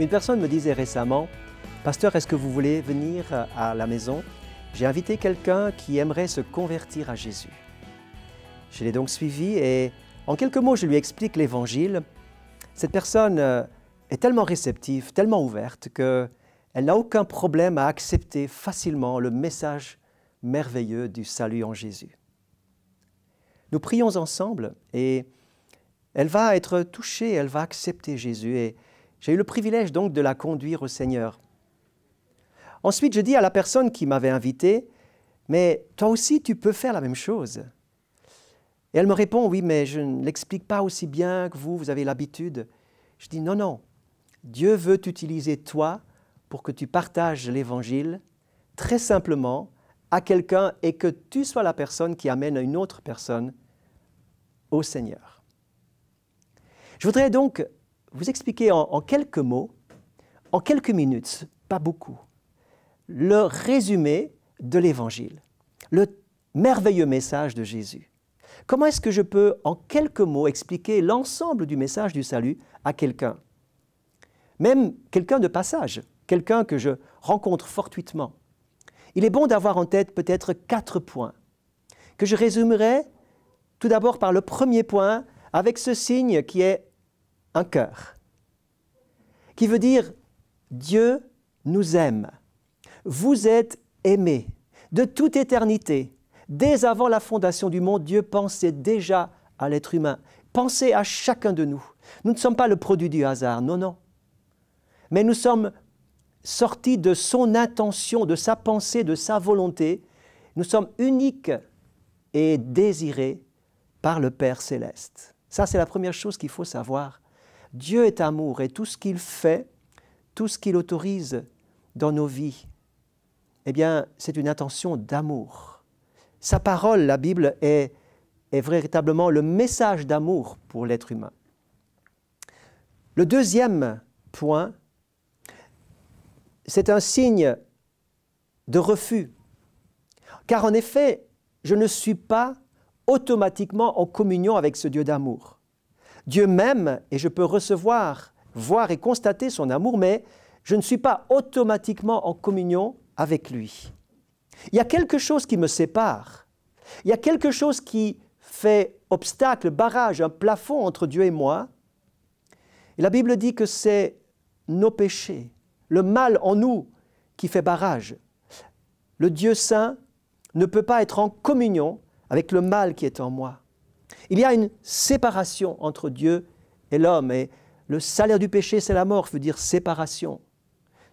Une personne me disait récemment, Pasteur, est-ce que vous voulez venir à la maison J'ai invité quelqu'un qui aimerait se convertir à Jésus. Je l'ai donc suivi et en quelques mots, je lui explique l'Évangile. Cette personne euh, est tellement réceptive, tellement ouverte que elle n'a aucun problème à accepter facilement le message merveilleux du salut en Jésus. Nous prions ensemble et elle va être touchée, elle va accepter Jésus et j'ai eu le privilège donc de la conduire au Seigneur. Ensuite, je dis à la personne qui m'avait invité, mais toi aussi tu peux faire la même chose. Et elle me répond, oui, mais je ne l'explique pas aussi bien que vous, vous avez l'habitude. Je dis, non, non, Dieu veut utiliser toi pour que tu partages l'Évangile très simplement à quelqu'un et que tu sois la personne qui amène une autre personne au Seigneur. Je voudrais donc vous expliquer en, en quelques mots, en quelques minutes, pas beaucoup, le résumé de l'Évangile, le merveilleux message de Jésus. Comment est-ce que je peux, en quelques mots, expliquer l'ensemble du message du salut à quelqu'un Même quelqu'un de passage, quelqu'un que je rencontre fortuitement. Il est bon d'avoir en tête peut-être quatre points que je résumerai tout d'abord par le premier point, avec ce signe qui est un cœur, qui veut dire Dieu nous aime. Vous êtes aimés de toute éternité. Dès avant la fondation du monde, Dieu pensait déjà à l'être humain. Pensez à chacun de nous. Nous ne sommes pas le produit du hasard, non, non. Mais nous sommes sortis de son intention, de sa pensée, de sa volonté. Nous sommes uniques et désirés par le Père céleste. Ça, c'est la première chose qu'il faut savoir. Dieu est amour et tout ce qu'il fait, tout ce qu'il autorise dans nos vies, eh bien, c'est une intention d'amour. Sa parole, la Bible, est, est véritablement le message d'amour pour l'être humain. Le deuxième point, c'est un signe de refus. Car en effet, je ne suis pas automatiquement en communion avec ce Dieu d'amour. Dieu m'aime et je peux recevoir, voir et constater son amour, mais je ne suis pas automatiquement en communion avec lui. Il y a quelque chose qui me sépare. Il y a quelque chose qui fait obstacle, barrage, un plafond entre Dieu et moi. la Bible dit que c'est nos péchés, le mal en nous qui fait barrage. Le Dieu saint ne peut pas être en communion avec le mal qui est en moi. Il y a une séparation entre Dieu et l'homme, et le salaire du péché, c'est la mort, veut dire séparation.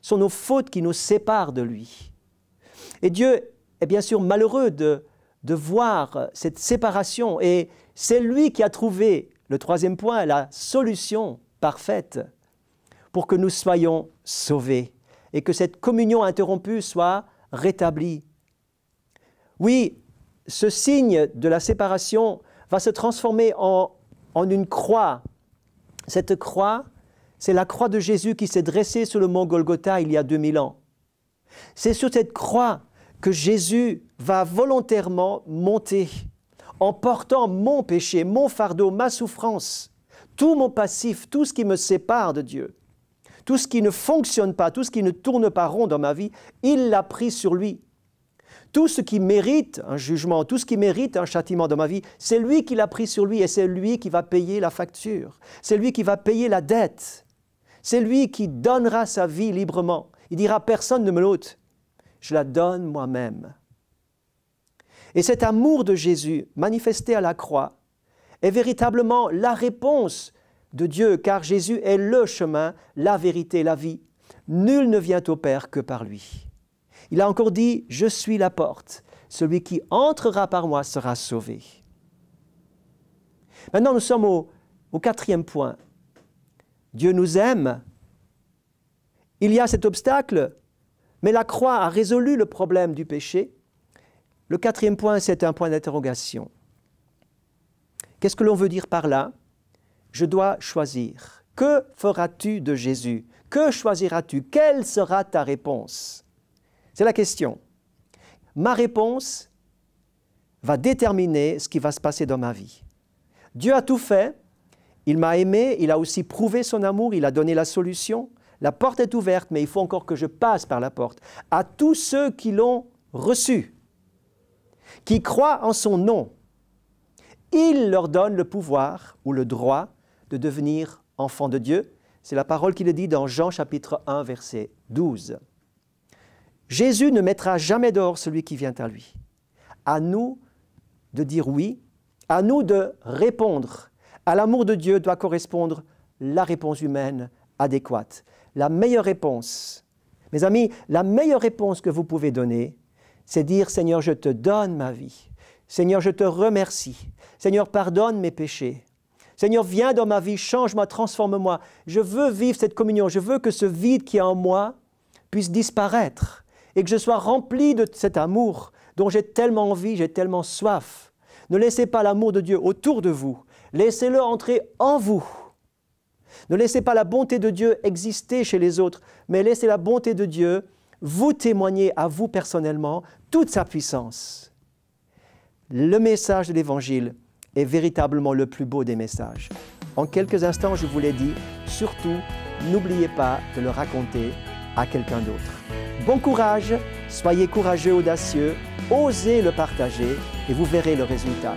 Ce sont nos fautes qui nous séparent de lui. Et Dieu est bien sûr malheureux de, de voir cette séparation, et c'est lui qui a trouvé, le troisième point, la solution parfaite pour que nous soyons sauvés et que cette communion interrompue soit rétablie. Oui, ce signe de la séparation va se transformer en, une croix. Cette croix, c'est la croix de Jésus qui s'est dressée sur le mont Golgotha il y a 2000 ans. C'est sur cette croix que Jésus va volontairement monter en portant mon péché, mon fardeau, ma souffrance, tout mon passif, tout ce qui me sépare de Dieu, tout ce qui ne fonctionne pas, tout ce qui ne tourne pas rond dans ma vie, il l'a pris sur lui. Tout ce qui mérite un jugement, tout ce qui mérite un châtiment dans ma vie, c'est lui qui l'a pris sur lui et c'est lui qui va payer la facture. C'est lui qui va payer la dette. C'est lui qui donnera sa vie librement. Il dira personne ne me l'ôte, je la donne moi-même. Et cet amour de Jésus manifesté à la croix est véritablement la réponse de Dieu, car Jésus est le chemin, la vérité, la vie. Nul ne vient au Père que par lui. Il a encore dit, je suis la porte. Celui qui entrera par moi sera sauvé. Maintenant, nous sommes au, quatrième point. Dieu nous aime. Il y a cet obstacle, mais la croix a résolu le problème du péché. Le quatrième point, c'est un point d'interrogation. Qu'est-ce que l'on veut dire par là Je dois choisir. Que feras-tu de Jésus Que choisiras-tu Quelle sera ta réponse c'est la question. Ma réponse va déterminer ce qui va se passer dans ma vie. Dieu a tout fait, il m'a aimé, il a aussi prouvé son amour, il a donné la solution. La porte est ouverte, mais il faut encore que je passe par la porte. À tous ceux qui l'ont reçu, qui croient en son nom, il leur donne le pouvoir ou le droit de devenir enfants de Dieu. C'est la parole qu'il dit dans Jean chapitre 1, verset 12. Jésus ne mettra jamais dehors celui qui vient à lui. À nous de dire oui, à nous de répondre. À l'amour de Dieu doit correspondre la réponse humaine adéquate. La meilleure réponse, mes amis, la meilleure réponse que vous pouvez donner, c'est dire Seigneur, je te donne ma vie. Seigneur, je te remercie. Seigneur, pardonne mes péchés. Seigneur, viens dans ma vie, change-moi, transforme-moi. Je veux vivre cette communion. Je veux que ce vide qui est en moi puisse disparaître et que je sois rempli de cet amour dont j'ai tellement envie, j'ai tellement soif. Ne laissez pas l'amour de Dieu autour de vous, laissez-le entrer en vous. Ne laissez pas la bonté de Dieu exister chez les autres, mais laissez la bonté de Dieu vous témoigner à vous personnellement toute sa puissance. Le message de l'Évangile est véritablement le plus beau des messages. En quelques instants, je vous l'ai dit, surtout, n'oubliez pas de le raconter à quelqu'un d'autre. Bon courage, soyez courageux, audacieux, osez le partager et vous verrez le résultat.